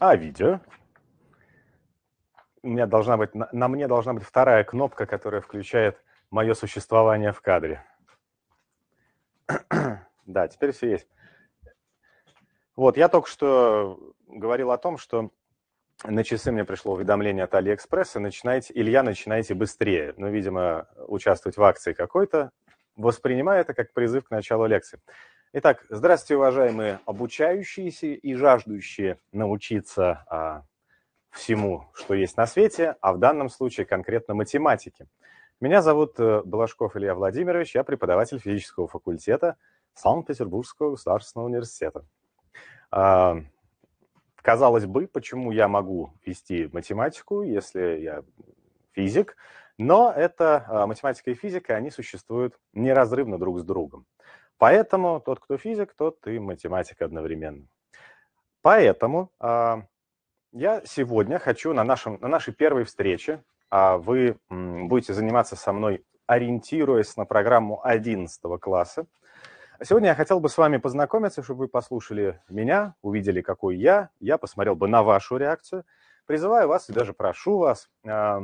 А видео? У меня должна быть, на, на мне должна быть вторая кнопка, которая включает мое существование в кадре. да, теперь все есть. Вот, я только что говорил о том, что на часы мне пришло уведомление от Алиэкспресса, начинайте, Илья, начинайте быстрее. Ну, видимо, участвовать в акции какой-то, воспринимая это как призыв к началу лекции. Итак, здравствуйте, уважаемые обучающиеся и жаждущие научиться а, всему, что есть на свете, а в данном случае конкретно математике. Меня зовут э, Балашков Илья Владимирович, я преподаватель физического факультета Санкт-Петербургского государственного университета. А, казалось бы, почему я могу вести математику, если я физик, но это а, математика и физика, они существуют неразрывно друг с другом. Поэтому тот, кто физик, тот и математик одновременно. Поэтому а, я сегодня хочу на, нашем, на нашей первой встрече, а вы будете заниматься со мной, ориентируясь на программу 11 класса, Сегодня я хотел бы с вами познакомиться, чтобы вы послушали меня, увидели, какой я, я посмотрел бы на вашу реакцию. Призываю вас и даже прошу вас, а,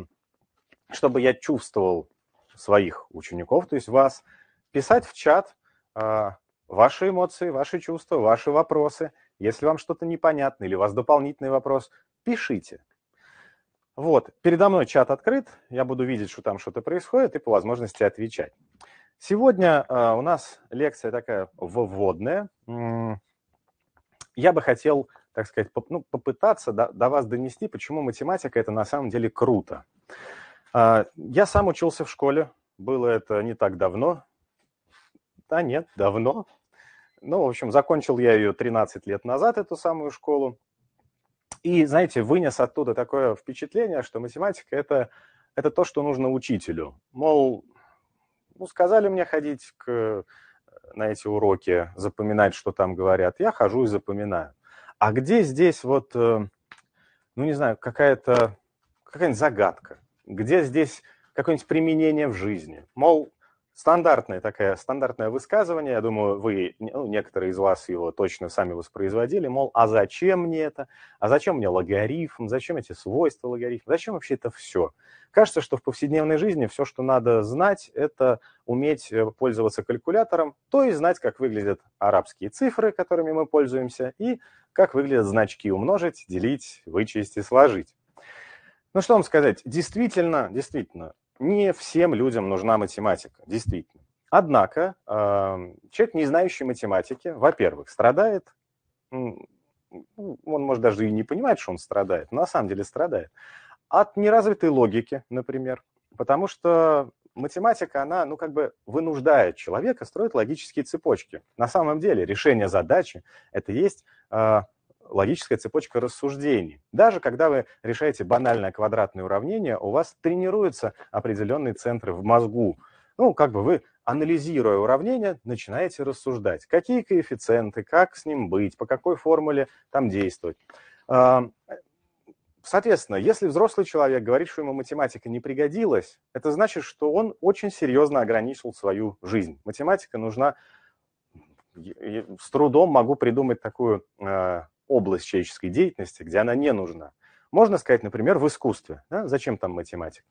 чтобы я чувствовал своих учеников, то есть вас, писать в чат а, ваши эмоции, ваши чувства, ваши вопросы. Если вам что-то непонятно или у вас дополнительный вопрос, пишите. Вот, передо мной чат открыт, я буду видеть, что там что-то происходит, и по возможности отвечать. Сегодня а, у нас лекция такая вводная. Я бы хотел, так сказать, поп ну, попытаться до, до вас донести, почему математика – это на самом деле круто. А, я сам учился в школе, было это не так давно, да нет, давно. Ну, в общем, закончил я ее 13 лет назад, эту самую школу. И, знаете, вынес оттуда такое впечатление, что математика это, – это то, что нужно учителю. Мол, ну, сказали мне ходить к, э, на эти уроки, запоминать, что там говорят. Я хожу и запоминаю. А где здесь вот, э, ну, не знаю, какая-то какая загадка? Где здесь какое-нибудь применение в жизни? Мол, Стандартное такое, стандартное высказывание, я думаю, вы, ну, некоторые из вас его точно сами воспроизводили, мол, а зачем мне это, а зачем мне логарифм, зачем эти свойства логарифма, зачем вообще это все? Кажется, что в повседневной жизни все, что надо знать, это уметь э, пользоваться калькулятором, то есть знать, как выглядят арабские цифры, которыми мы пользуемся, и как выглядят значки умножить, делить, вычесть и сложить. Ну что вам сказать, действительно, действительно, не всем людям нужна математика, действительно. Однако человек, не знающий математики, во-первых, страдает, ну, он, может, даже и не понимать, что он страдает, но на самом деле страдает, от неразвитой логики, например, потому что математика, она, ну, как бы вынуждает человека строить логические цепочки. На самом деле решение задачи – это есть а, логическая цепочка рассуждений. Даже когда вы решаете банальное квадратное уравнение, у вас тренируются определенные центры в мозгу. Ну, как бы вы, анализируя уравнение, начинаете рассуждать, какие коэффициенты, как с ним быть, по какой формуле там действовать. Соответственно, если взрослый человек говорит, что ему математика не пригодилась, это значит, что он очень серьезно ограничил свою жизнь. Математика нужна... С трудом могу придумать такую а, область человеческой деятельности, где она не нужна. Можно сказать, например, в искусстве. Да? Зачем там математик?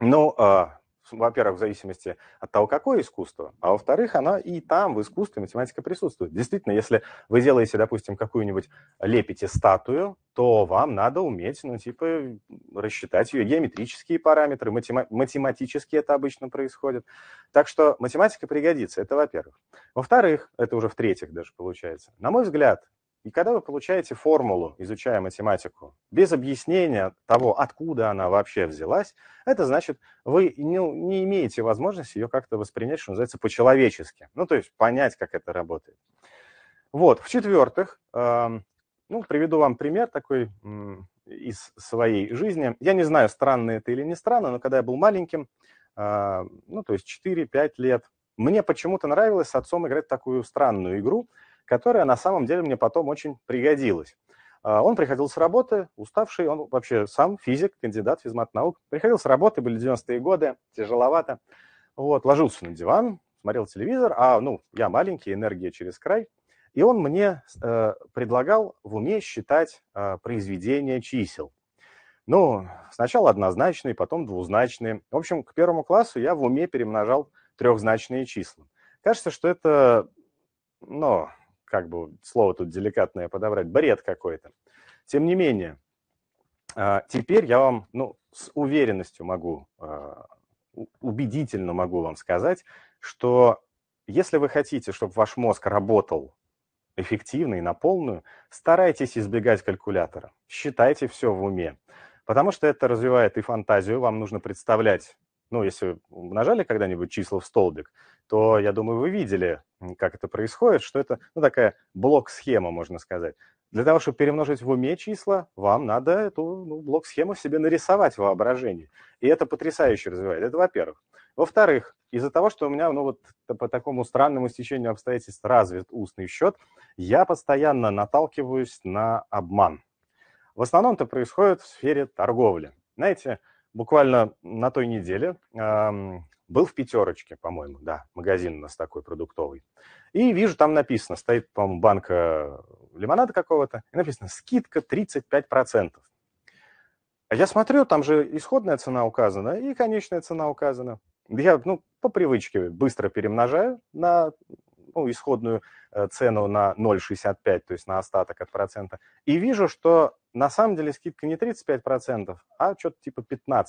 Ну, э, во-первых, в зависимости от того, какое искусство, а во-вторых, она и там, в искусстве, математика присутствует. Действительно, если вы делаете, допустим, какую-нибудь, лепите статую, то вам надо уметь, ну, типа, рассчитать ее геометрические параметры, матема- математически это обычно происходит. Так что математика пригодится, это во-первых. Во-вторых, это уже в-третьих даже получается. На мой взгляд, и когда вы получаете формулу, изучая математику, без объяснения того, откуда она вообще взялась, это значит, вы не, не имеете возможности ее как-то воспринять, что называется, по-человечески. Ну, то есть понять, как это работает. Вот, в-четвертых, э, эм, ну, приведу вам пример такой э, из своей жизни. Я не знаю, странно это или не странно, но когда я был маленьким, э, ну, то есть 4-5 лет, мне почему-то нравилось с отцом играть такую странную игру – которая на самом деле мне потом очень пригодилась. А, он приходил с работы, уставший, он вообще сам физик, кандидат физмат наук. Приходил с работы, были 90-е годы, тяжеловато. Вот, ложился на диван, смотрел телевизор, а, ну, я маленький, энергия через край. И он мне э, предлагал в уме считать э, произведения чисел. Ну, сначала однозначные, потом двузначные. В общем, к первому классу я в уме перемножал трехзначные числа. Кажется, что это, ну, как бы слово тут деликатное подобрать, бред какой-то. Тем не менее, а, теперь я вам ну, с уверенностью могу, а, убедительно могу вам сказать, что если вы хотите, чтобы ваш мозг работал эффективно и на полную, старайтесь избегать калькулятора. Считайте все в уме. Потому что это развивает и фантазию, вам нужно представлять, ну, если нажали когда-нибудь числа в столбик, то, я думаю, вы видели, как это происходит, что это ну, такая блок-схема, можно сказать. Для того, чтобы перемножить в уме числа, вам надо эту ну, блок-схему себе нарисовать в воображении. И это потрясающе развивает. Это во-первых. Во-вторых, из-за того, что у меня ну, вот, по такому странному стечению обстоятельств развит устный счет, я постоянно наталкиваюсь на обман. В основном это происходит в сфере торговли. Знаете, буквально на той неделе был в пятерочке, по-моему, да, магазин у нас такой продуктовый. И вижу, там написано, стоит, по-моему, банка э, лимонада какого-то, и написано «скидка 35%». А я смотрю, там же исходная цена указана и конечная цена указана. Я, ну, по привычке быстро перемножаю на ну, исходную э, цену на 0,65, то есть на остаток от процента, и вижу, что на самом деле скидка не 35%, а что-то типа 15%.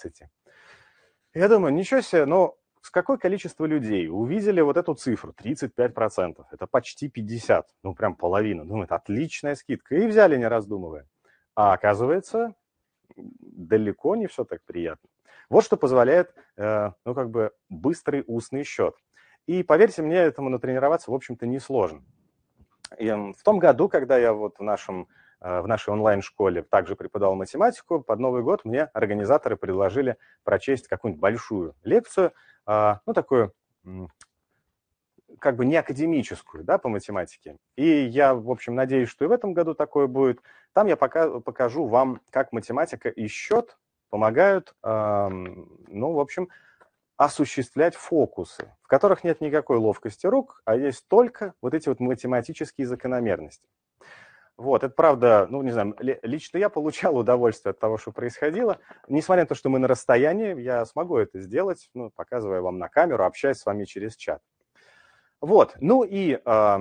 Я думаю, ничего себе, ну, с какое количество людей увидели вот эту цифру 35%, это почти 50, ну прям половина, думают, отличная скидка, и взяли не раздумывая. А оказывается, далеко не все так приятно. Вот что позволяет, э, ну как бы, быстрый устный счет. И поверьте мне, этому натренироваться, в общем-то, несложно. И в том году, когда я вот в, нашем, э, в нашей онлайн-школе также преподавал математику, под Новый год мне организаторы предложили прочесть какую-нибудь большую лекцию а, ну, такую как бы не академическую, да, по математике. И я, в общем, надеюсь, что и в этом году такое будет. Там я пока покажу вам, как математика и счет помогают, ну, в общем, осуществлять фокусы, в которых нет никакой ловкости рук, а есть только вот эти вот математические закономерности. Вот, это правда, ну, не знаю, лично я получал удовольствие от того, что происходило. Несмотря на то, что мы на расстоянии, я смогу это сделать, ну, показывая вам на камеру, общаясь с вами через чат. Вот, ну и э,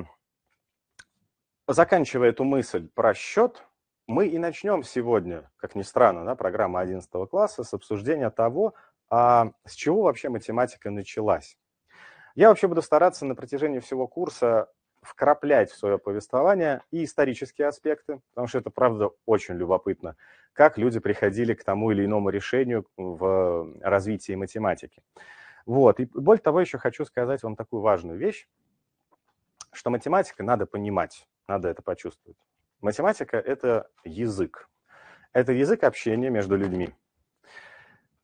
заканчивая эту мысль про счет, мы и начнем сегодня, как ни странно, да, программа 11 класса с обсуждения того, а с чего вообще математика началась. Я вообще буду стараться на протяжении всего курса вкраплять в свое повествование и исторические аспекты, потому что это, правда, очень любопытно, как люди приходили к тому или иному решению в развитии математики. Вот. И более того, еще хочу сказать вам такую важную вещь, что математика надо понимать, надо это почувствовать. Математика – это язык. Это язык общения между людьми.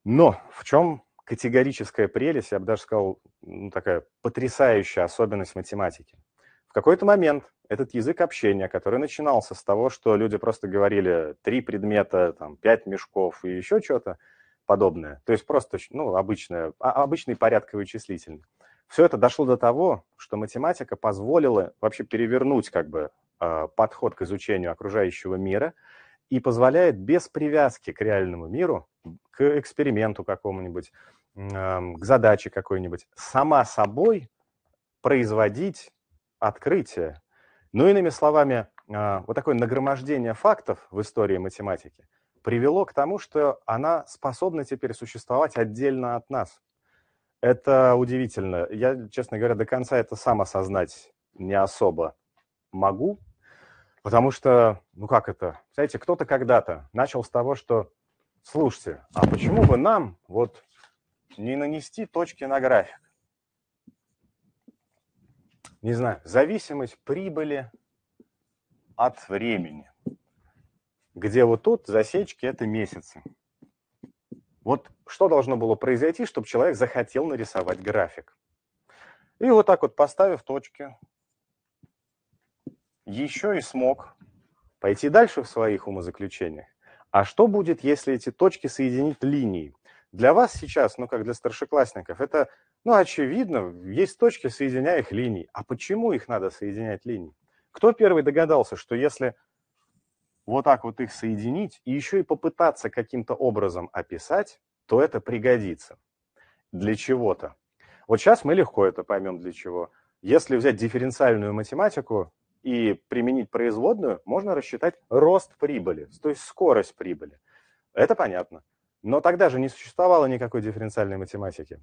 Но в чем категорическая прелесть, я бы даже сказал, ну, такая потрясающая особенность математики – в какой-то момент этот язык общения, который начинался с того, что люди просто говорили три предмета, там, пять мешков и еще что-то подобное, то есть просто ну, обычное, а, обычный порядковый числитель, все это дошло до того, что математика позволила вообще перевернуть как бы а, подход к изучению окружающего мира и позволяет без привязки к реальному миру, к эксперименту какому-нибудь, к задаче какой-нибудь, сама собой производить открытие. ну иными словами, а, вот такое нагромождение фактов в истории математики привело к тому, что она способна теперь существовать отдельно от нас. Это удивительно. Я, честно говоря, до конца это сам осознать не особо могу, потому что, ну как это, знаете, кто-то когда-то начал с того, что, слушайте, а почему бы нам вот не нанести точки на график? не знаю, зависимость прибыли от времени, где вот тут засечки – это месяцы. Вот что должно было произойти, чтобы человек захотел нарисовать график? И вот так вот поставив точки, еще и смог пойти дальше в своих умозаключениях. А что будет, если эти точки соединить линией? Для вас сейчас, ну как для старшеклассников, это ну, очевидно, есть точки, соединяя их линий. А почему их надо соединять линий? Кто первый догадался, что если вот так вот их соединить и еще и попытаться каким-то образом описать, то это пригодится для чего-то. Вот сейчас мы легко это поймем для чего. Если взять дифференциальную математику и применить производную, можно рассчитать рост прибыли, то есть скорость прибыли. Это понятно. Но тогда же не существовало никакой дифференциальной математики.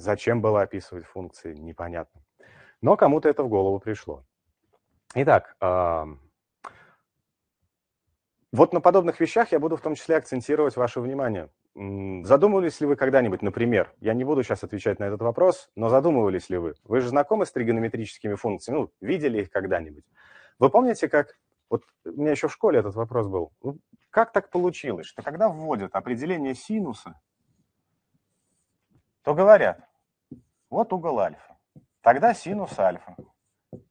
Зачем было описывать функции, непонятно. Но кому-то это в голову пришло. Итак, вот на подобных вещах я буду в том числе акцентировать ваше внимание. Задумывались ли вы когда-нибудь, например, я не буду сейчас отвечать на этот вопрос, но задумывались ли вы? Вы же знакомы с тригонометрическими функциями, ну, видели их когда-нибудь? Вы помните, как, вот у меня еще в школе этот вопрос был, «Ну, как так получилось, что когда вводят определение синуса, то говорят, вот угол альфа. Тогда синус альфа.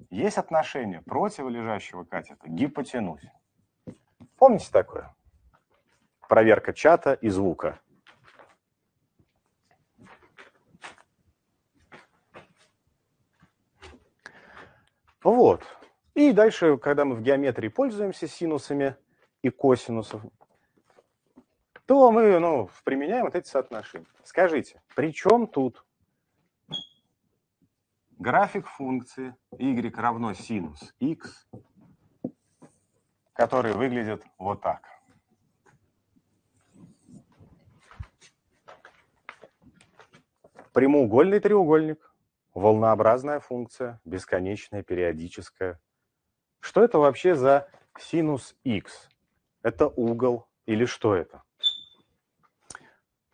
Есть отношение противолежащего катета к гипотенузе. Помните такое? Проверка чата и звука. Вот. И дальше, когда мы в геометрии пользуемся синусами и косинусами, то мы ну, применяем вот эти соотношения. Скажите, при чем тут график функции y равно синус x, который выглядит вот так. Прямоугольный треугольник, волнообразная функция, бесконечная, периодическая. Что это вообще за синус x? Это угол или что это?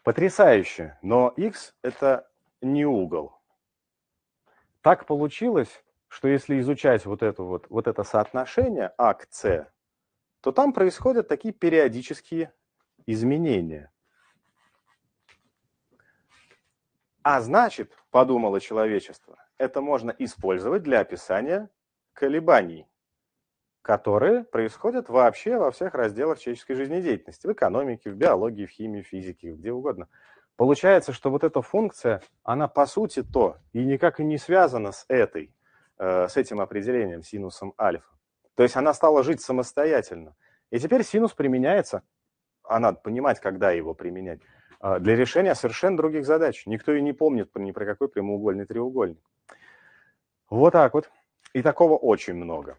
Потрясающе, но x это не угол, так получилось, что если изучать вот, это вот, вот это соотношение А к С, то там происходят такие периодические изменения. А значит, подумало человечество, это можно использовать для описания колебаний, которые происходят вообще во всех разделах человеческой жизнедеятельности, в экономике, в биологии, в химии, в физике, где угодно – Получается, что вот эта функция, она по сути то, и никак и не связана с этой, э, с этим определением, синусом альфа. То есть она стала жить самостоятельно. И теперь синус применяется, а надо понимать, когда его применять, э, для решения совершенно других задач. Никто и не помнит ни про какой прямоугольный треугольник. Вот так вот. И такого очень много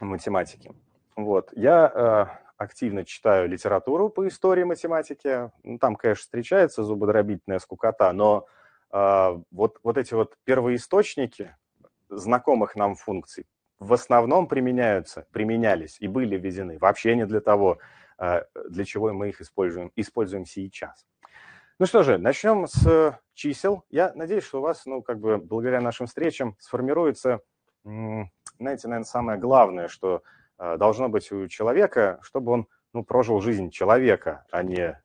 в математике. Вот. Я э, активно читаю литературу по истории математики. Ну, там, конечно, встречается зубодробительная скукота, но э, вот, вот эти вот первоисточники знакомых нам функций в основном применяются, применялись и были введены вообще не для того, э, для чего мы их используем, используем сейчас. Ну что же, начнем с чисел. Я надеюсь, что у вас, ну, как бы, благодаря нашим встречам сформируется, знаете, наверное, самое главное, что а, должно быть у человека, чтобы он ну, прожил жизнь человека, а не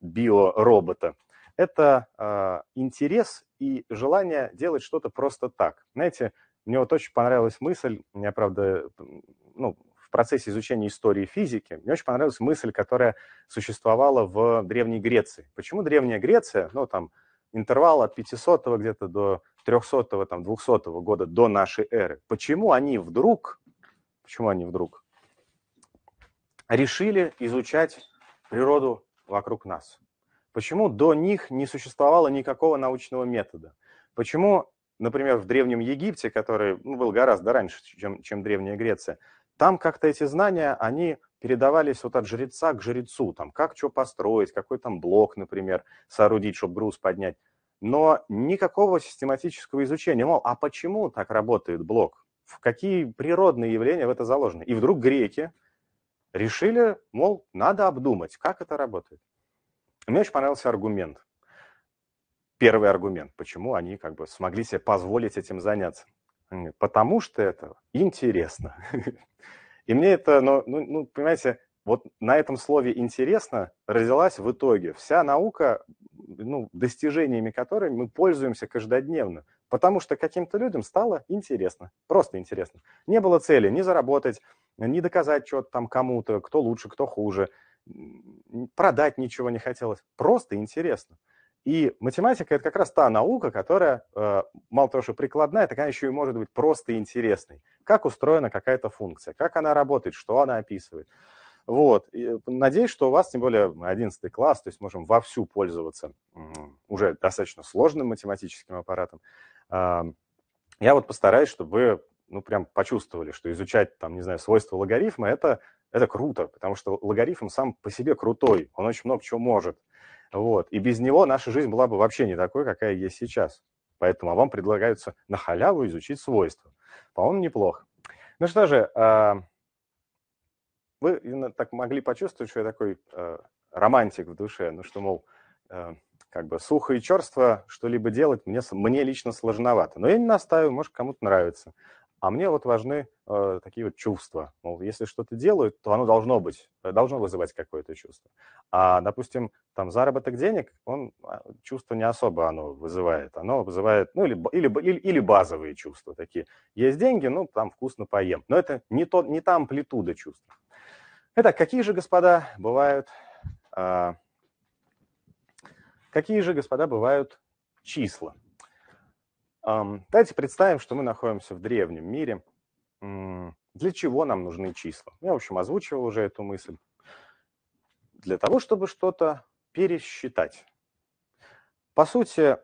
биоробота. Это э, интерес и желание делать что-то просто так. Знаете, мне вот очень понравилась мысль, я, правда, ну, в процессе изучения истории физики, мне очень понравилась мысль, которая существовала в Древней Греции. Почему Древняя Греция, ну, там, интервал от 500 где-то до 300 там, 200 года до нашей эры. Почему они вдруг почему они вдруг, решили изучать природу вокруг нас. Почему до них не существовало никакого научного метода? Почему, например, в Древнем Египте, который ну, был гораздо раньше, чем, чем Древняя Греция, там как-то эти знания, они передавались вот от жреца к жрецу, там, как что построить, какой там блок, например, соорудить, чтобы груз поднять. Но никакого систематического изучения. Мол, а почему так работает блок? в какие природные явления в это заложено. И вдруг греки решили, мол, надо обдумать, как это работает. Мне очень понравился аргумент. Первый аргумент, почему они как бы смогли себе позволить этим заняться. Потому что это интересно. И мне это, ну, ну, ну, понимаете, вот на этом слове «интересно» родилась в итоге вся наука, ну, достижениями которой мы пользуемся каждодневно. Потому что каким-то людям стало интересно, просто интересно. Не было цели не заработать, не доказать что-то там кому-то, кто лучше, кто хуже, продать ничего не хотелось, просто интересно. И математика – это как раз та наука, которая, э, мало того, что прикладная, так она еще и может быть просто интересной. Как устроена какая-то функция, как она работает, что она описывает. Вот. И надеюсь, что у вас, тем более, 11 класс, то есть можем вовсю пользоваться уже достаточно сложным математическим аппаратом. Я вот постараюсь, чтобы вы, ну, прям почувствовали, что изучать, там, не знаю, свойства логарифма – это, это круто, потому что логарифм сам по себе крутой, он очень много чего может. Вот. И без него наша жизнь была бы вообще не такой, какая есть сейчас. Поэтому а вам предлагаются на халяву изучить свойства. По-моему, неплохо. Ну что же, вы так могли почувствовать, что я такой э, романтик в душе, ну что, мол, э, как бы сухо и черство что-либо делать мне, мне лично сложновато. Но я не настаиваю, может, кому-то нравится. А мне вот важны э, такие вот чувства. Мол, если что-то делают, то оно должно быть, э, должно вызывать какое-то чувство. А, допустим, там заработок денег, он а, чувство не особо оно вызывает. Оно вызывает, ну, или, или, или, базовые чувства такие. Есть деньги, ну, там вкусно поем. Но это не, то, не та амплитуда чувств. Итак, какие же, господа, бывают э, Какие же, господа, бывают числа? Давайте представим, что мы находимся в древнем мире. Для чего нам нужны числа? Я, в общем, озвучивал уже эту мысль. Для того, чтобы что-то пересчитать. По сути,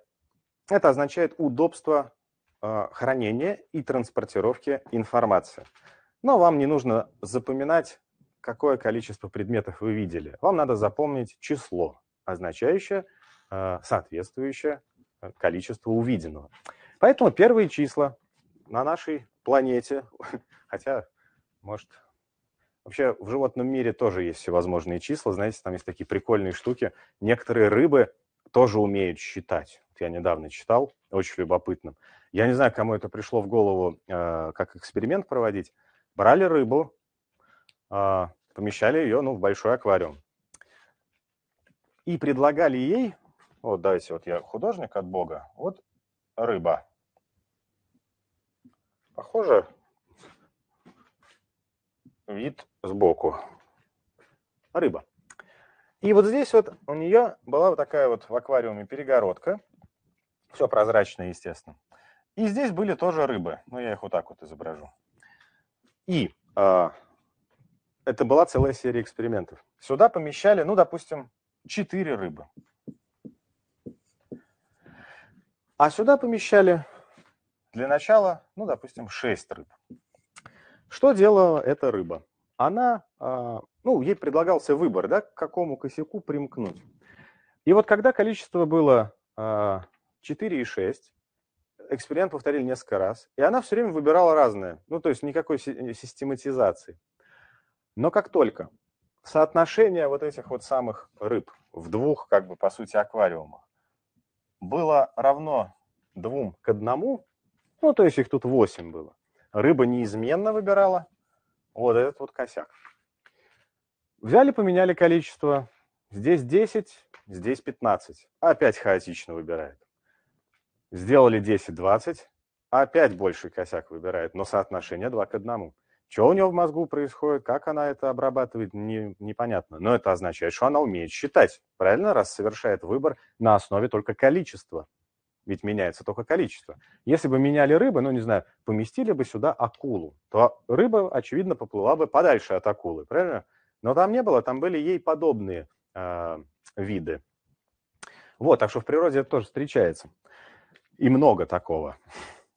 это означает удобство а, хранения и транспортировки информации. Но вам не нужно запоминать, какое количество предметов вы видели. Вам надо запомнить число, означающее, Э, соответствующее э, количество увиденного. Поэтому первые числа на нашей планете, хотя, может, вообще в животном мире тоже есть всевозможные числа, знаете, там есть такие прикольные штуки. Некоторые рыбы тоже умеют считать. Я недавно читал, очень любопытно. Я не знаю, кому это пришло в голову, э, как эксперимент проводить. Брали рыбу, помещали ее ну, в большой аквариум и предлагали ей вот дайте, вот я художник от Бога. Вот рыба. Похоже, вид сбоку. Рыба. И вот здесь вот у нее была вот такая вот в аквариуме перегородка. Все прозрачное, естественно. И здесь были тоже рыбы. Ну, я их вот так вот изображу. И э, это была целая серия экспериментов. Сюда помещали, ну, допустим, 4 рыбы. А сюда помещали для начала, ну, допустим, 6 рыб. Что делала эта рыба? Она, а, ну, ей предлагался выбор, да, к какому косяку примкнуть. И вот когда количество было 4 а, и 6, эксперимент повторили несколько раз, и она все время выбирала разное, ну, то есть никакой э, систематизации. Но как только соотношение вот этих вот самых рыб в двух, как бы, по сути, аквариумах было равно двум к одному, ну, то есть их тут 8 было. Рыба неизменно выбирала вот этот вот косяк. Взяли, поменяли количество. Здесь 10, здесь 15. Опять хаотично выбирает. Сделали 10-20, опять больший косяк выбирает, но соотношение 2 к 1. Что у нее в мозгу происходит, как она это обрабатывает, не, непонятно. Но это означает, что она умеет считать, правильно, раз совершает выбор на основе только количества. Ведь меняется только количество. Если бы меняли рыбы, ну, не знаю, поместили бы сюда акулу, то рыба, очевидно, поплыла бы подальше от акулы, правильно? Но там не было, там были ей подобные э, виды. Вот, так что в природе это тоже встречается. И много такого.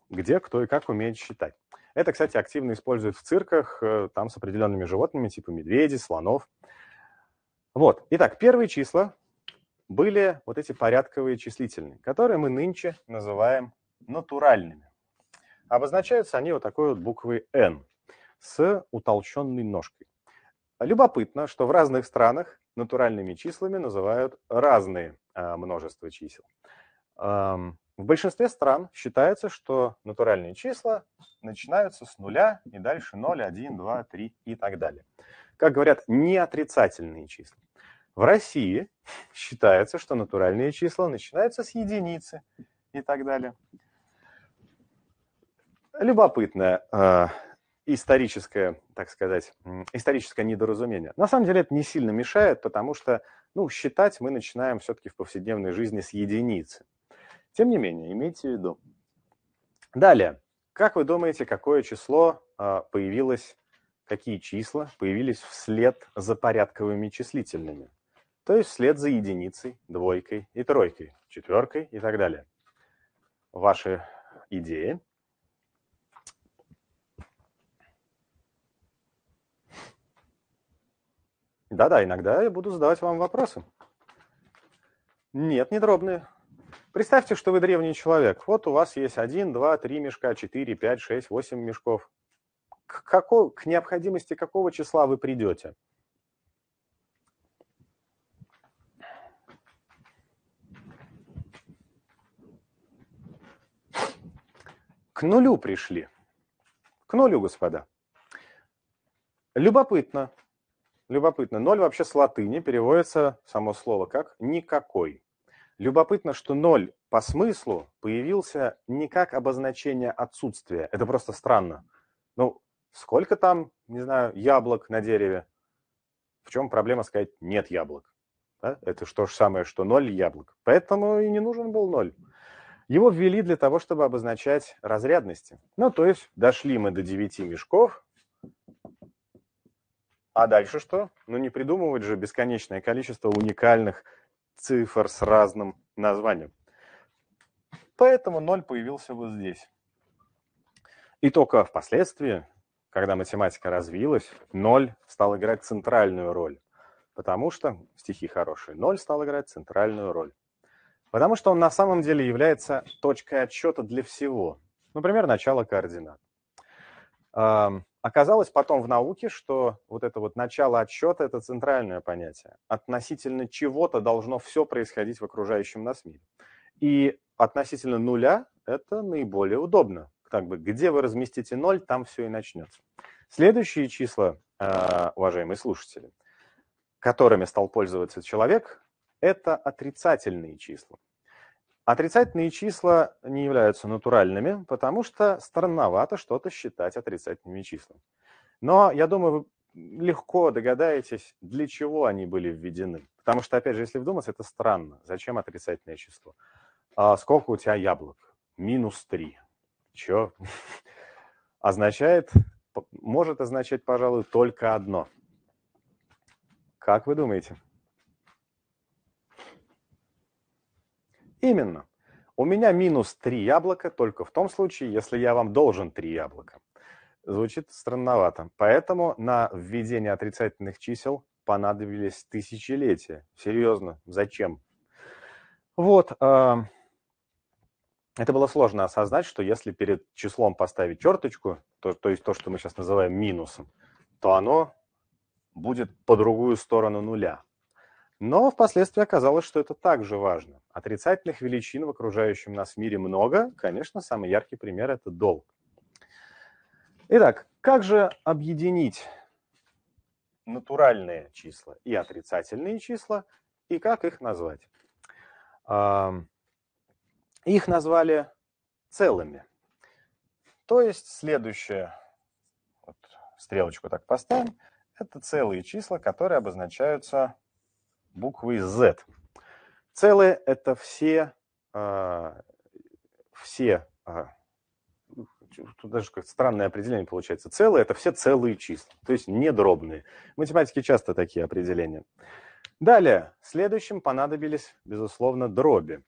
Где, кто и как умеет считать. Это, кстати, активно используют в цирках, э, там с определенными животными, типа медведей, слонов. Вот. Итак, первые числа были вот эти порядковые числительные, которые мы нынче называем натуральными. Обозначаются они вот такой вот буквой «N» с утолщенной ножкой. Любопытно, что в разных странах натуральными числами называют разные а, множества чисел. В большинстве стран считается, что натуральные числа начинаются с нуля и дальше 0, 1, 2, 3 и так далее. Как говорят, неотрицательные числа. В России считается, что натуральные числа начинаются с единицы и так далее. Любопытное э, историческое, так сказать, историческое недоразумение. На самом деле это не сильно мешает, потому что ну, считать мы начинаем все-таки в повседневной жизни с единицы. Тем не менее, имейте в виду. Далее, как вы думаете, какое число а, появилось, какие числа появились вслед за порядковыми числительными? То есть вслед за единицей, двойкой и тройкой, четверкой и так далее. Ваши идеи? Да-да, иногда я буду задавать вам вопросы. Нет, не дробные. Представьте, что вы древний человек. Вот у вас есть один, два, три мешка, четыре, пять, шесть, восемь мешков. К, какой к необходимости какого числа вы придете? К нулю пришли. К нулю, господа. Любопытно. Любопытно. Ноль вообще с латыни переводится само слово как «никакой». Любопытно, что ноль по смыслу появился не как обозначение отсутствия. Это просто странно. Ну, сколько там, не знаю, яблок на дереве? В чем проблема сказать «нет яблок»? Да? Это что же самое, что ноль яблок. Поэтому и не нужен был ноль. Его ввели для того, чтобы обозначать разрядности. Ну, то есть дошли мы до 9 мешков, а дальше что? Ну, не придумывать же бесконечное количество уникальных цифр с разным названием. Поэтому 0 появился вот здесь. И только впоследствии, когда математика развилась, 0 стал играть центральную роль. Потому что, стихи хорошие, 0 стал играть центральную роль. Потому что он на самом деле является точкой отсчета для всего. Например, начало координат. Оказалось потом в науке, что вот это вот начало отсчета – это центральное понятие. Относительно чего-то должно все происходить в окружающем нас мире. И относительно нуля – это наиболее удобно. Как бы где вы разместите ноль, там все и начнется. Следующие числа, а, уважаемые слушатели, которыми стал пользоваться человек, это отрицательные числа. Отрицательные числа не являются натуральными, потому что странновато что-то считать отрицательными числами. Но я думаю, вы легко догадаетесь, для чего они были введены. Потому что, опять же, если вдуматься, это странно. Зачем отрицательное число? А сколько у тебя яблок? Минус 3. Че? Означает, может означать, пожалуй, только одно. Как вы думаете? Именно. У меня минус три яблока только в том случае, если я вам должен три яблока. Звучит странновато. Поэтому на введение отрицательных чисел понадобились тысячелетия. Серьезно, зачем? Вот. Э, это было сложно осознать, что если перед числом поставить черточку, то, то есть то, что мы сейчас называем минусом, то оно будет по другую сторону нуля. Но впоследствии оказалось, что это также важно. Отрицательных величин в окружающем нас мире много. Конечно, самый яркий пример – это долг. Итак, как же объединить натуральные числа и отрицательные числа, и как их назвать? Их назвали целыми. То есть следующее, вот стрелочку так поставим, это целые числа, которые обозначаются буквы Z. Целые – это все, а, все а, ну, тут даже как странное определение получается. Целые – это все целые числа, то есть не дробные. В математике часто такие определения. Далее, следующим понадобились, безусловно, дроби.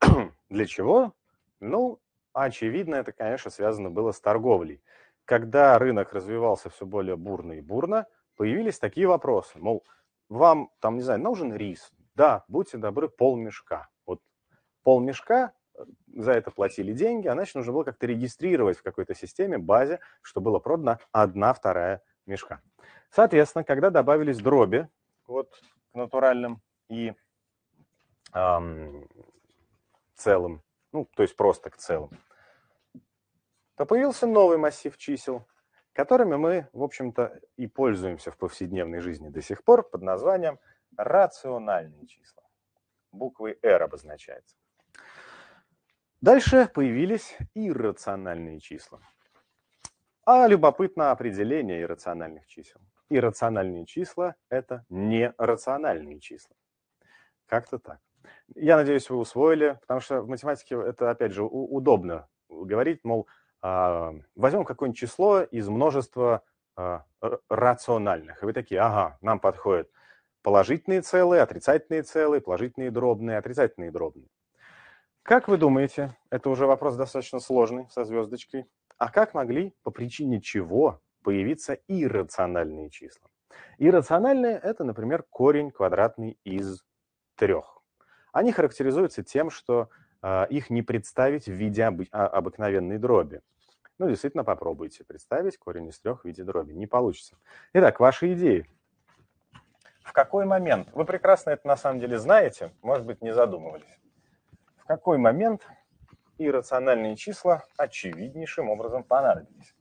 Для чего? Ну, очевидно, это, конечно, связано было с торговлей. Когда рынок развивался все более бурно и бурно, появились такие вопросы, мол, вам, там, не знаю, нужен рис, да, будьте добры, полмешка. Вот полмешка, э, за это платили деньги, а значит, нужно было как-то регистрировать в какой-то системе, базе, что было продано одна вторая мешка. Соответственно, когда добавились дроби вот, к натуральным и эм, целым, ну, то есть просто к целым, то появился новый массив чисел – которыми мы, в общем-то, и пользуемся в повседневной жизни до сих пор под названием рациональные числа. Буквой R обозначается. Дальше появились иррациональные числа. А любопытно определение иррациональных чисел. Иррациональные числа – это нерациональные числа. Как-то так. Я надеюсь, вы усвоили, потому что в математике это, опять же, удобно говорить, мол, а, возьмем какое-нибудь число из множества а, рациональных. И вы такие, ага, нам подходят положительные целые, отрицательные целые, положительные дробные, отрицательные дробные. Как вы думаете, это уже вопрос достаточно сложный со звездочкой, а как могли по причине чего появиться иррациональные числа? Иррациональные – это, например, корень квадратный из трех. Они характеризуются тем, что а, их не представить в виде обы- а, обыкновенной дроби. Ну, действительно, попробуйте представить корень из трех в виде дроби. Не получится. Итак, ваши идеи. В какой момент, вы прекрасно это на самом деле знаете, может быть, не задумывались, в какой момент иррациональные числа очевиднейшим образом понадобились?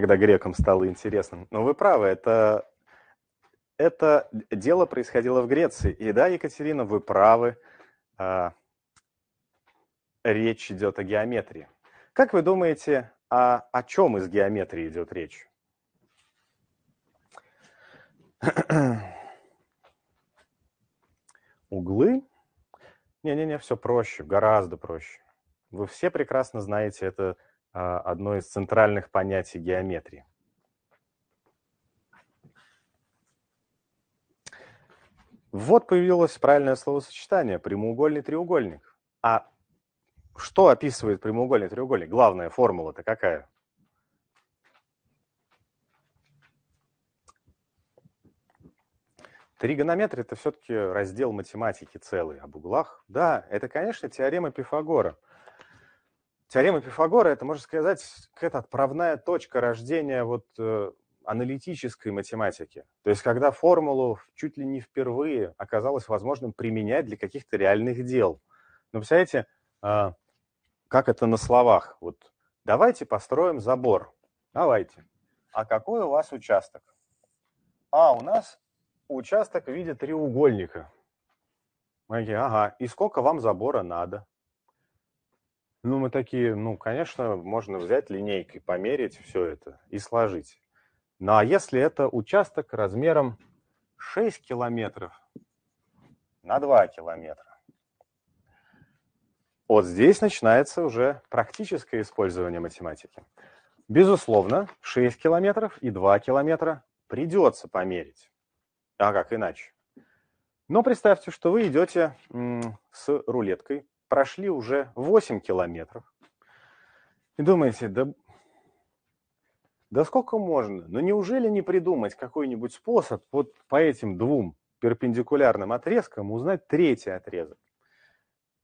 когда грекам стало интересно. Но вы правы, это, это дело происходило в Греции. И да, Екатерина, вы правы, э, речь идет о геометрии. Как вы думаете, а о, о чем из геометрии идет речь? Углы? Не-не-не, все проще, гораздо проще. Вы все прекрасно знаете это а, одно из центральных понятий геометрии. Вот появилось правильное словосочетание – прямоугольный треугольник. А что описывает прямоугольный треугольник? Главная формула-то какая? Тригонометрия – это все-таки раздел математики целый об углах. Да, это, конечно, теорема Пифагора. Теорема Пифагора – это, можно сказать, какая-то отправная точка рождения вот э, аналитической математики. То есть когда формулу чуть ли не впервые оказалось возможным применять для каких-то реальных дел. Но представляете, а, как это на словах? Вот давайте построим забор. Давайте. А какой у вас участок? А, у нас участок в виде треугольника. Ага, и сколько вам забора надо? Ну, мы такие, ну, конечно, можно взять линейкой, померить все это и сложить. Ну, а если это участок размером 6 километров на 2 километра? Вот здесь начинается уже практическое использование математики. Безусловно, 6 километров и 2 километра придется померить. А как иначе? Но представьте, что вы идете с рулеткой прошли уже 8 километров. И думаете, да, да сколько можно? Но ну, неужели не придумать какой-нибудь способ вот по этим двум перпендикулярным отрезкам узнать третий отрезок?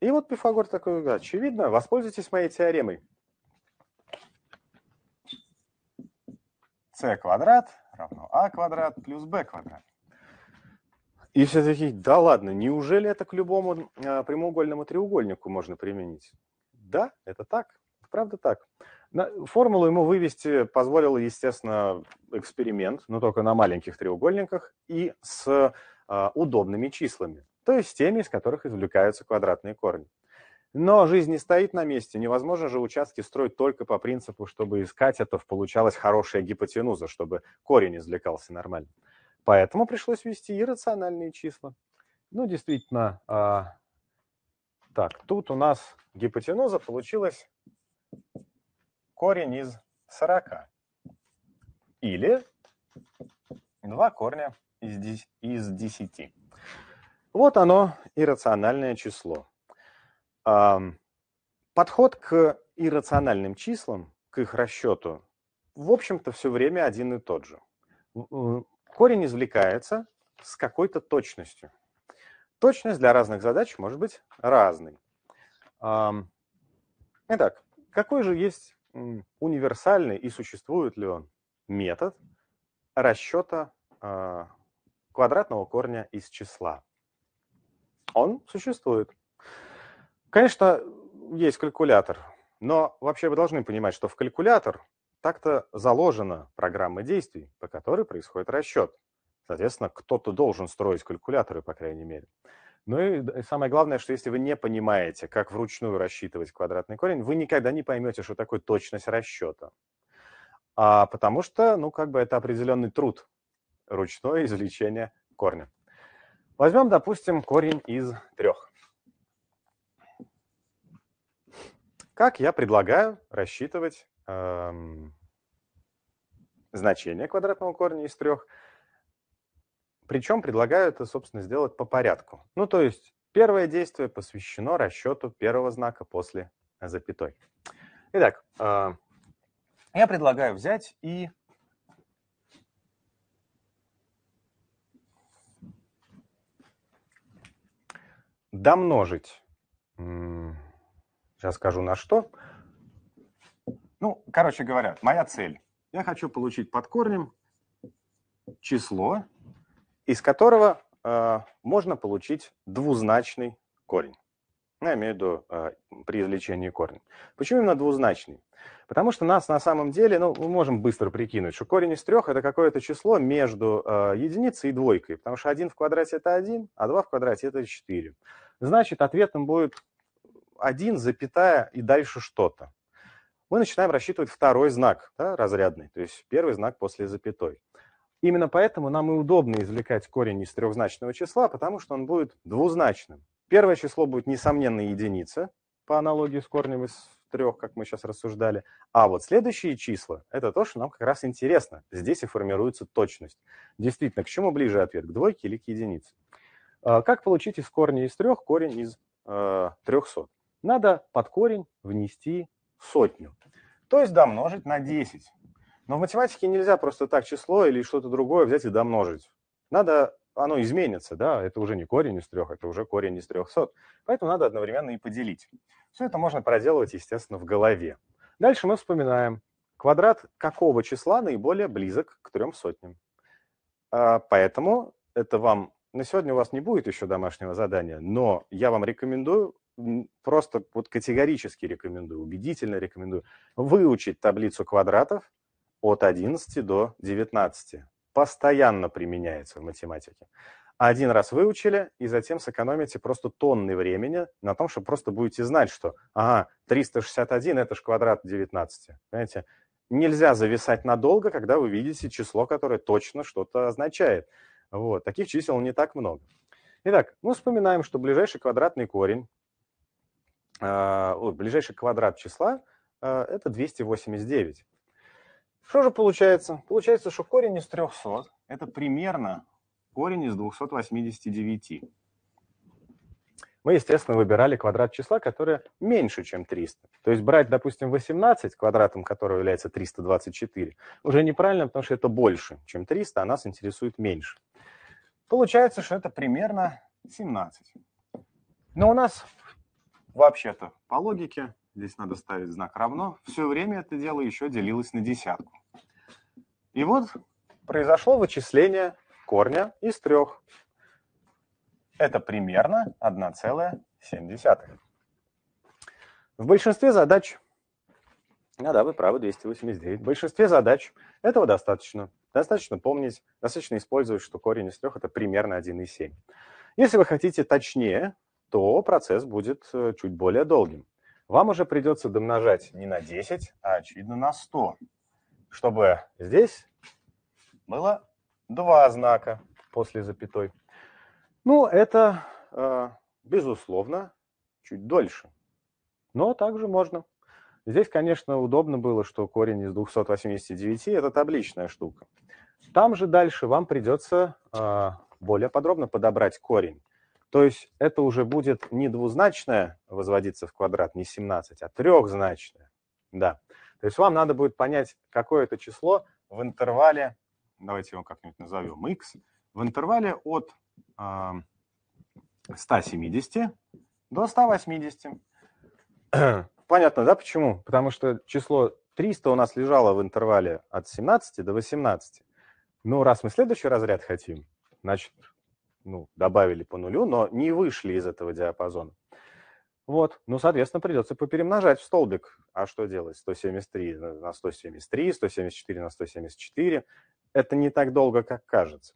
И вот Пифагор такой, очевидно, воспользуйтесь моей теоремой. c квадрат равно а квадрат плюс b квадрат. И все такие, да ладно, неужели это к любому а, прямоугольному треугольнику можно применить? Да, это так, правда так. Формулу ему вывести позволил, естественно, эксперимент, но только на маленьких треугольниках и с а, удобными числами, то есть теми, из которых извлекаются квадратные корни. Но жизнь не стоит на месте. Невозможно же участки строить только по принципу, чтобы из катетов а получалась хорошая гипотенуза, чтобы корень извлекался нормально. Поэтому пришлось ввести иррациональные числа. Ну, действительно, а, так, тут у нас гипотенуза получилась корень из 40. Или два корня из Из 10. Вот оно, иррациональное число. Подход к иррациональным числам, к их расчету, в общем-то, все время один и тот же. Э, корень извлекается с какой-то точностью. Точность для разных задач может быть разной. Итак, какой же есть универсальный и существует ли он метод расчета а, квадратного корня из числа? Он существует. Конечно, есть калькулятор, но вообще вы должны понимать, что в калькулятор так-то заложена программа действий, по которой происходит расчет. Соответственно, кто-то должен строить калькуляторы, по крайней мере. Ну и самое главное, что если вы не понимаете, как вручную рассчитывать квадратный корень, вы никогда не поймете, что такое точность расчета. А потому что, ну, как бы это определенный труд, ручное извлечение корня. Возьмем, допустим, корень из трех. Как я предлагаю рассчитывать значение квадратного корня из трех. Причем предлагаю это, собственно, сделать по порядку. Ну, то есть первое действие посвящено расчету первого знака после запятой. Итак, а, я предлагаю взять и домножить, сейчас скажу на что, ну, короче говоря, моя цель. Я хочу получить под корнем число, из которого э, можно получить двузначный корень. Ну, я имею в виду э, при извлечении корня. Почему именно двузначный? Потому что нас на самом деле, ну, мы можем быстро прикинуть, что корень из трех – это какое-то число между э, единицей и двойкой, потому что один в квадрате – это один, а два в квадрате – это четыре. Значит, ответом будет один запятая и дальше что-то мы начинаем рассчитывать второй знак, да, разрядный, то есть первый знак после запятой. Именно поэтому нам и удобно извлекать корень из трехзначного числа, потому что он будет двузначным. Первое число будет, несомненно, единица, по аналогии с корнем из трех, как мы сейчас рассуждали. А вот следующие числа – это то, что нам как раз интересно. Здесь и формируется точность. Действительно, к чему ближе ответ, к двойке или к единице? А, как получить из корня из трех корень из э, 300? Надо под корень внести сотню. То есть домножить на 10. Но в математике нельзя просто так число или что-то другое взять и домножить. Надо, оно изменится, да, это уже не корень из трех, это уже корень из трехсот. Поэтому надо одновременно и поделить. Все это можно проделывать, естественно, в голове. Дальше мы вспоминаем, квадрат какого числа наиболее близок к трем сотням. А, поэтому это вам... На сегодня у вас не будет еще домашнего задания, но я вам рекомендую просто вот категорически рекомендую, убедительно рекомендую выучить таблицу квадратов от 11 до 19. Постоянно применяется в математике. Один раз выучили, и затем сэкономите просто тонны времени на том, что просто будете знать, что, ага, 361 – это же квадрат 19. Понимаете? Нельзя зависать надолго, когда вы видите число, которое точно что-то означает. Вот. Таких чисел не так много. Итак, мы вспоминаем, что ближайший квадратный корень а, ближайший квадрат числа а, это 289. Что же получается? Получается, что корень из 300 – это примерно корень из 289. Мы, естественно, выбирали квадрат числа, которое меньше, чем 300. То есть брать, допустим, 18, квадратом которого является 324, уже неправильно, потому что это больше, чем 300, а нас интересует меньше. Получается, что это примерно 17. Но у нас Вообще-то, по логике, здесь надо ставить знак равно, все время это дело еще делилось на десятку. И вот произошло вычисление корня из трех. Это примерно 1,7. В большинстве задач, да, да, вы правы, 289, в большинстве задач этого достаточно. Достаточно помнить, достаточно использовать, что корень из трех это примерно 1,7. Если вы хотите точнее то процесс будет э, чуть более долгим. Вам уже придется домножать не на 10, а, очевидно, на 100, чтобы здесь было два знака после запятой. Ну, это, э, безусловно, чуть дольше, но также можно. Здесь, конечно, удобно было, что корень из 289 – это табличная штука. Там же дальше вам придется э, более подробно подобрать корень то есть это уже будет не двузначное возводиться в квадрат, не 17, а трехзначное. Да. То есть вам надо будет понять, какое это число в интервале, давайте его как-нибудь назовем, x, в интервале от э, а, 170 до 180. Понятно, да, почему? Потому что число 300 у нас лежало в интервале от 17 до 18. Ну, раз мы следующий разряд хотим, значит, ну, добавили по нулю, но не вышли из этого диапазона. Вот, ну, соответственно, придется поперемножать в столбик. А что делать? 173 на 173, 174 на 174. Это не так долго, как кажется.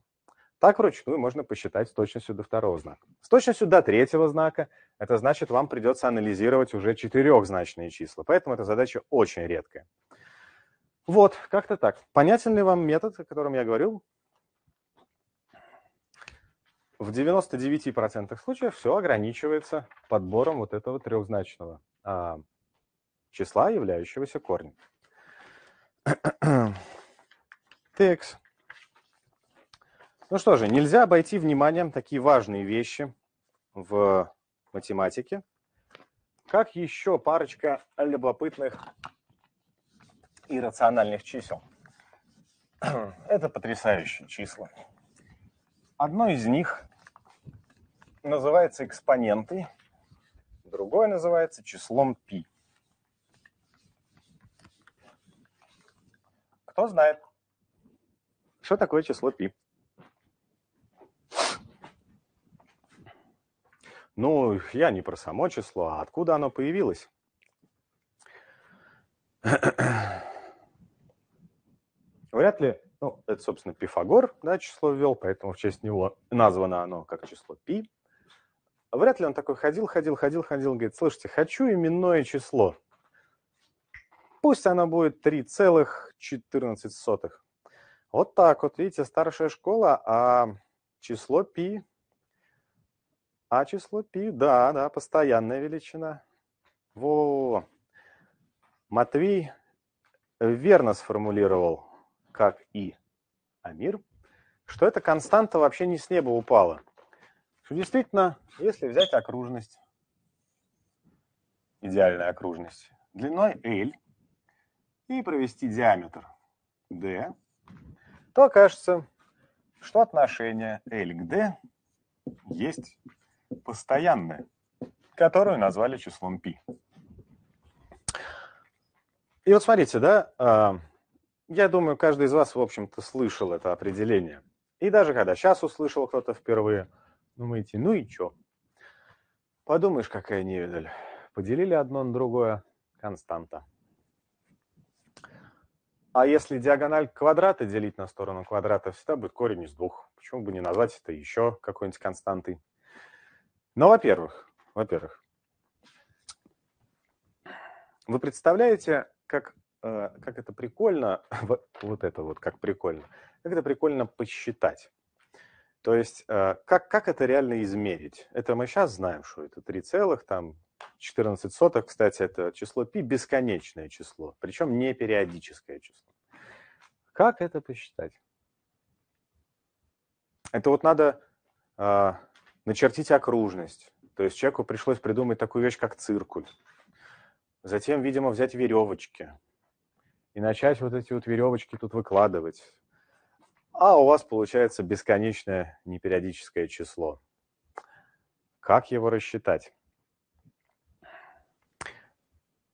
Так вручную можно посчитать с точностью до второго знака. С точностью до третьего знака это значит, вам придется анализировать уже четырехзначные числа. Поэтому эта задача очень редкая. Вот, как-то так. Понятен ли вам метод, о котором я говорил? В 99% случаев все ограничивается подбором вот этого трехзначного а, числа, являющегося корнем. Текст. Ну что же, нельзя обойти вниманием такие важные вещи в математике, как еще парочка любопытных иррациональных чисел. Это потрясающие числа. Одно из них называется экспонентой, другое называется числом π. Кто знает? Что такое число π? Ну, я не про само число, а откуда оно появилось. Вряд ли ну, это, собственно, Пифагор, да, число ввел, поэтому в честь него названо оно как число пи. Вряд ли он такой ходил, ходил, ходил, ходил, говорит, слышите, хочу именное число. Пусть оно будет 3,14. Вот так вот, видите, старшая школа, а число пи, а число пи, да, да, постоянная величина. Во, Матвей верно сформулировал как и Амир, что эта константа вообще не с неба упала. Что действительно, если взять окружность, идеальная окружность, длиной L и провести диаметр D, то окажется, что отношение L к D есть постоянное, которую назвали числом π. И вот смотрите, да, а, я думаю, каждый из вас, в общем-то, слышал это определение. И даже когда сейчас услышал кто-то впервые, думаете, ну и чё? Подумаешь, какая невидаль. Поделили одно на другое. Константа. А если диагональ квадрата делить на сторону квадрата, всегда будет корень из двух. Почему бы не назвать это еще какой-нибудь константой? Но, ну, во-первых, во-первых, вы представляете, как Э, как это прикольно, вот это вот как прикольно, как это прикольно посчитать. То есть э, как, как это реально измерить? Это мы сейчас знаем, что это 3 целых, там 14 соток, кстати, это число π, бесконечное число, причем не периодическое число. Как это посчитать? Это вот надо э, начертить окружность. То есть человеку пришлось придумать такую вещь, как циркуль. Затем, видимо, взять веревочки, и начать вот эти вот веревочки тут выкладывать. А у вас получается бесконечное непериодическое число. Как его рассчитать?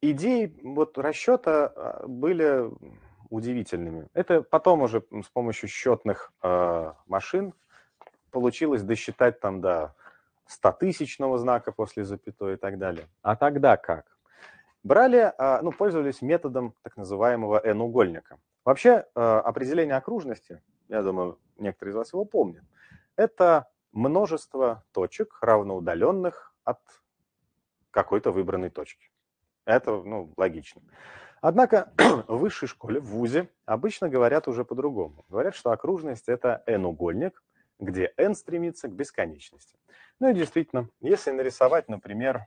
Идеи вот расчета а, были удивительными. Это потом уже с помощью счетных э, машин получилось досчитать там до стотысячного знака после запятой и так далее. А тогда как? брали, а, ну, пользовались методом так называемого N-угольника. Вообще а, определение окружности, я думаю, некоторые из вас его помнят, это множество точек, равноудаленных от какой-то выбранной точки. Это ну, логично. Однако в высшей школе, в ВУЗе, обычно говорят уже по-другому. Говорят, что окружность – это n-угольник, где n стремится к бесконечности. Ну и действительно, если нарисовать, например,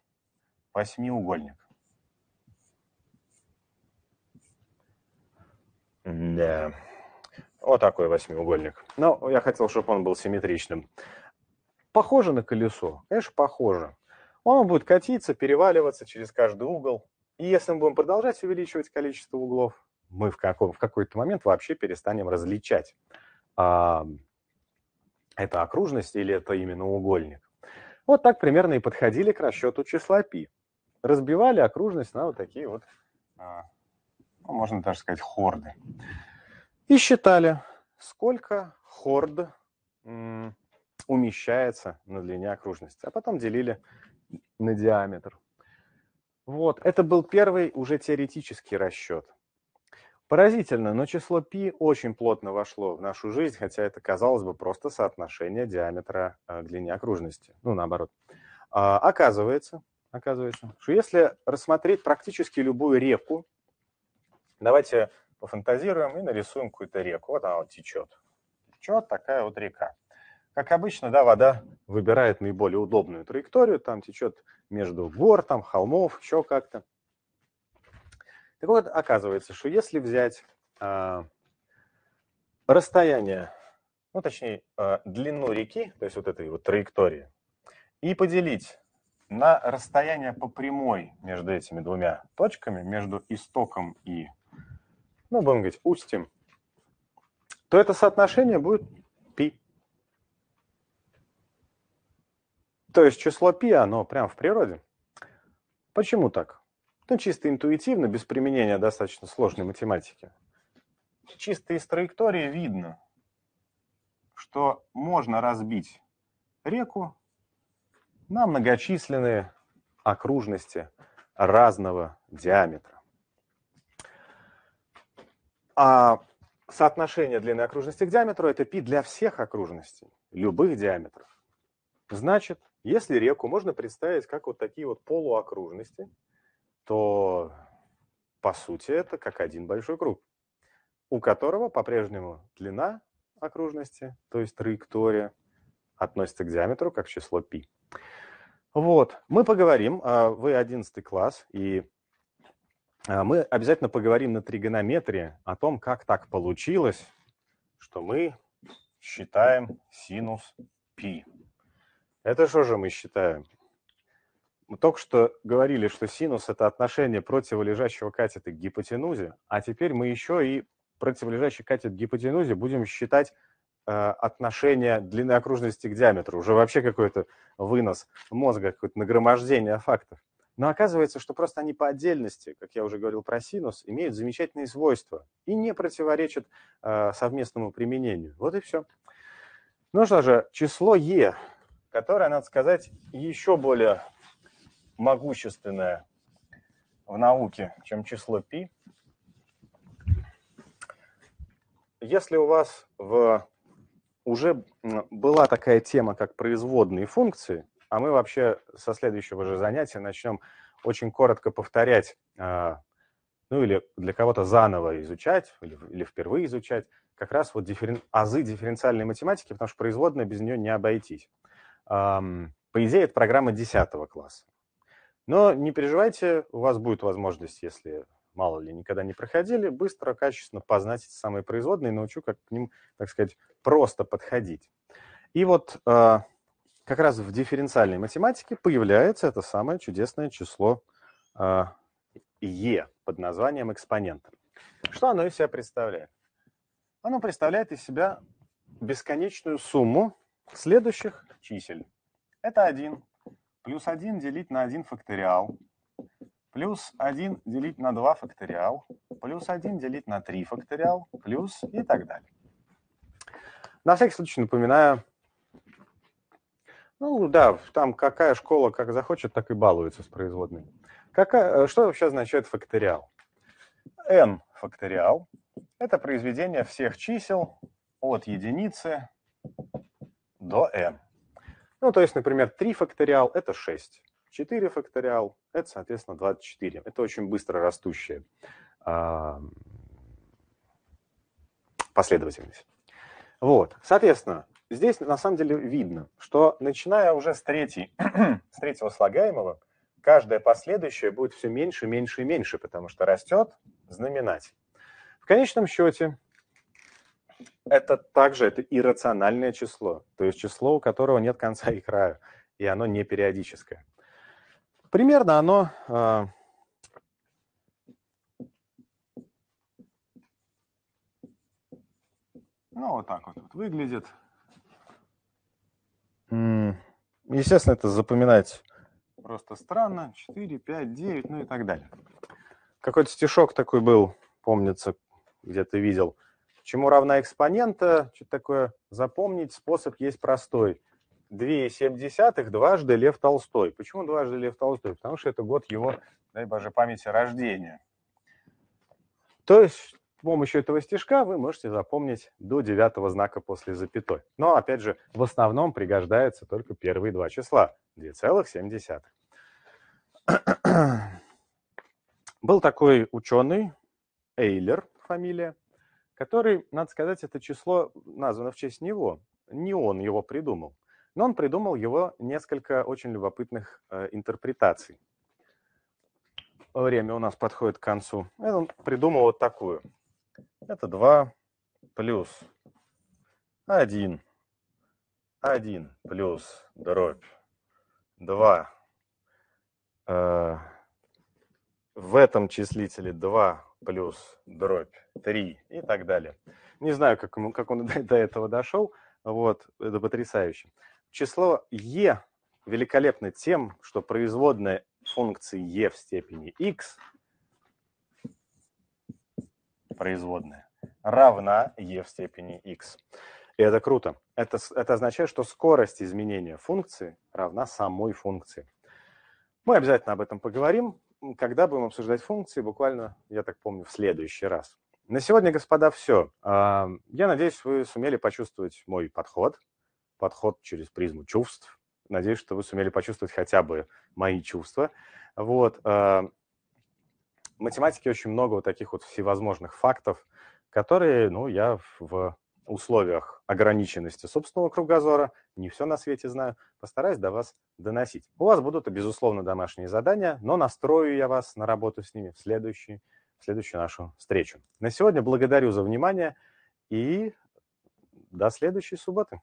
восьмиугольник, Да. Вот такой восьмиугольник. Но ну, я хотел, чтобы он был симметричным. Похоже на колесо? Конечно, похоже. Он будет катиться, переваливаться через каждый угол. И если мы будем продолжать увеличивать количество углов, мы в, каком, в какой-то момент вообще перестанем различать, а, это окружность или это именно угольник. Вот так примерно и подходили к расчету числа π. Разбивали окружность на вот такие вот а, ну, можно даже сказать, хорды. И считали, сколько хорд умещается на длине окружности, а потом делили на диаметр. Вот, это был первый уже теоретический расчет. Поразительно, но число π очень плотно вошло в нашу жизнь, хотя это, казалось бы, просто соотношение диаметра к а, длине окружности. Ну, наоборот. А, оказывается, оказывается, что если рассмотреть практически любую реку, Давайте пофантазируем и нарисуем какую-то реку. Вот она вот течет. Течет такая вот река. Как обычно, да, вода выбирает наиболее удобную траекторию, там течет между гор, там холмов, еще как-то. Так вот, оказывается, что если взять э, расстояние, ну, точнее, э, длину реки, то есть вот этой вот траектории, и поделить на расстояние по прямой между этими двумя точками, между истоком и ну, будем говорить, устим, то это соотношение будет пи. То есть число пи, оно прямо в природе. Почему так? Ну, чисто интуитивно, без применения достаточно сложной математики. Чисто из траектории видно, что можно разбить реку на многочисленные окружности разного диаметра. А соотношение длины окружности к диаметру – это π для всех окружностей, любых диаметров. Значит, если реку можно представить как вот такие вот полуокружности, то, по сути, это как один большой круг, у которого по-прежнему длина окружности, то есть траектория, относится к диаметру как число π. Вот, мы поговорим, а, вы 11 класс, и а, мы обязательно поговорим на тригонометрии о том, как так получилось, что мы считаем синус пи. Это что же мы считаем? Мы только что говорили, что синус – это отношение противолежащего катета к гипотенузе, а теперь мы еще и противолежащий катет к гипотенузе будем считать э, отношение длины окружности к диаметру. Уже вообще какой-то вынос мозга, какое-то нагромождение фактов. Но оказывается, что просто они по отдельности, как я уже говорил про синус, имеют замечательные свойства и не противоречат э, совместному применению. Вот и все. Ну что же, число е, которое, надо сказать, еще более могущественное в науке, чем число пи. Если у вас в... уже была такая тема, как производные функции – а мы вообще со следующего же занятия начнем очень коротко повторять, а, ну или для кого-то заново изучать, или, или впервые изучать, как раз вот дифферен... азы дифференциальной математики, потому что производная без нее не обойтись. По идее, это программа 10 класса. Но не переживайте, у вас будет возможность, если мало ли никогда не проходили, быстро, качественно познать эти самые производные, научу, как к ним, так сказать, просто подходить. И вот а, как раз в дифференциальной математике появляется это самое чудесное число а, е под названием экспонента. Что оно из себя представляет? Оно представляет из себя бесконечную сумму следующих чисел. Это 1 плюс 1 делить на 1 факториал, плюс 1 делить на 2 факториал, плюс 1 делить на 3 факториал, плюс и так далее. На всякий случай напоминаю, ну да, там какая школа как захочет, так и балуется с производными. Какая, э, что вообще означает факториал? n факториал – это произведение всех чисел от единицы до n. Ну, то есть, например, 3 факториал – это 6. 4 факториал – это, соответственно, 24. Это очень быстро растущая э, последовательность. Вот, соответственно, Здесь на самом деле видно, что начиная уже с, третьей, с третьего слагаемого, каждое последующее будет все меньше, меньше и меньше, потому что растет знаменатель. В конечном счете это также это иррациональное число, то есть число, у которого нет конца и края, и оно не периодическое. Примерно оно а, ну, вот так вот выглядит. Естественно, это запоминать просто странно. 4, 5, 9, ну и так далее. Какой-то стишок такой был, помнится, где-то видел. Чему равна экспонента? Что то такое? Запомнить способ есть простой. 2,7 дважды Лев Толстой. Почему дважды Лев Толстой? Потому что это год его, дай боже памяти, рождения. То есть помощью этого стежка вы можете запомнить до девятого знака после запятой. Но, опять же, в основном пригождаются только первые два числа – 2,7. Был такой ученый, Эйлер фамилия, который, надо сказать, это число названо в честь него. Не он его придумал, но он придумал его несколько очень любопытных э, интерпретаций. Время у нас подходит к концу. Он придумал вот такую – это 2 плюс 1. 1 плюс дробь 2. Э, в этом числителе 2 плюс дробь 3 и так далее. Не знаю, как, как он до, до этого дошел. Вот, это потрясающе. Число е великолепно тем, что производная функции е в степени x – производная равна e в степени x. И это круто. Это, это означает, что скорость изменения функции равна самой функции. Мы обязательно об этом поговорим, когда будем обсуждать функции, буквально, я так помню, в следующий раз. На сегодня, господа, все. А, я надеюсь, вы сумели почувствовать мой подход, подход через призму чувств. Надеюсь, что вы сумели почувствовать хотя бы мои чувства. Вот. А, математике очень много вот таких вот всевозможных фактов, которые, ну, я в условиях ограниченности собственного кругозора, не все на свете знаю, постараюсь до вас доносить. У вас будут, безусловно, домашние задания, но настрою я вас на работу с ними в, следующий, в следующую нашу встречу. На сегодня благодарю за внимание и до следующей субботы.